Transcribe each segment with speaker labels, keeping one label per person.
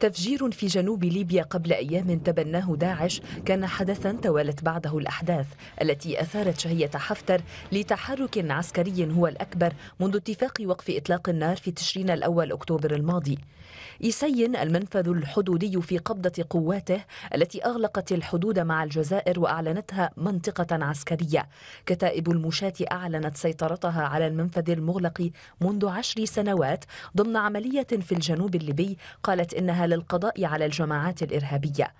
Speaker 1: تفجير في جنوب ليبيا قبل أيام تبناه داعش كان حدثا توالت بعده الأحداث التي أثارت شهية حفتر لتحرك عسكري هو الأكبر منذ اتفاق وقف إطلاق النار في تشرين الأول أكتوبر الماضي يسين المنفذ الحدودي في قبضة قواته التي أغلقت الحدود مع الجزائر وأعلنتها منطقة عسكرية كتائب المشاة أعلنت سيطرتها على المنفذ المغلق منذ عشر سنوات ضمن عملية في الجنوب الليبي قالت إنها للقضاء على الجماعات الإرهابية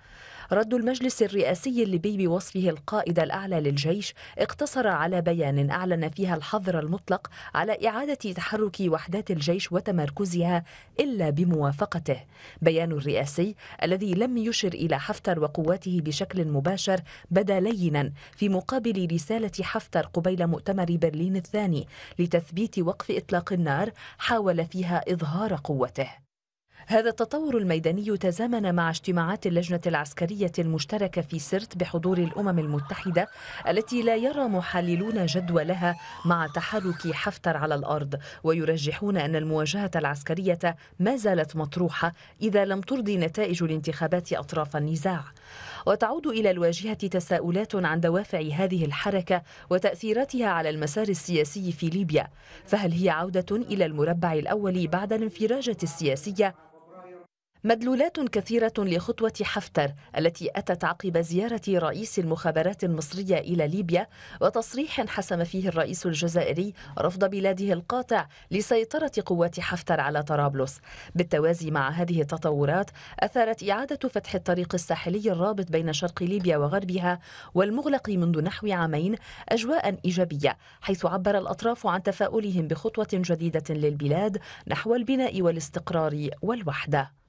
Speaker 1: رد المجلس الرئاسي الليبي بوصفه القائد الأعلى للجيش اقتصر على بيان أعلن فيها الحظر المطلق على إعادة تحرك وحدات الجيش وتمركزها إلا بموافقته بيان الرئاسي الذي لم يشر إلى حفتر وقواته بشكل مباشر بدا لينا في مقابل رسالة حفتر قبيل مؤتمر برلين الثاني لتثبيت وقف إطلاق النار حاول فيها إظهار قوته هذا التطور الميداني تزامن مع اجتماعات اللجنة العسكرية المشتركة في سرت بحضور الأمم المتحدة التي لا يرى محللون جدوى لها مع تحرك حفتر على الأرض ويرجحون أن المواجهة العسكرية ما زالت مطروحة إذا لم ترضي نتائج الانتخابات أطراف النزاع وتعود إلى الواجهة تساؤلات عن دوافع هذه الحركة وتأثيراتها على المسار السياسي في ليبيا فهل هي عودة إلى المربع الأول بعد الانفراجة السياسية مدلولات كثيرة لخطوة حفتر التي أتت عقب زيارة رئيس المخابرات المصرية إلى ليبيا وتصريح حسم فيه الرئيس الجزائري رفض بلاده القاطع لسيطرة قوات حفتر على طرابلس بالتوازي مع هذه التطورات أثارت إعادة فتح الطريق الساحلي الرابط بين شرق ليبيا وغربها والمغلق منذ نحو عامين أجواء إيجابية حيث عبر الأطراف عن تفاؤلهم بخطوة جديدة للبلاد نحو البناء والاستقرار والوحدة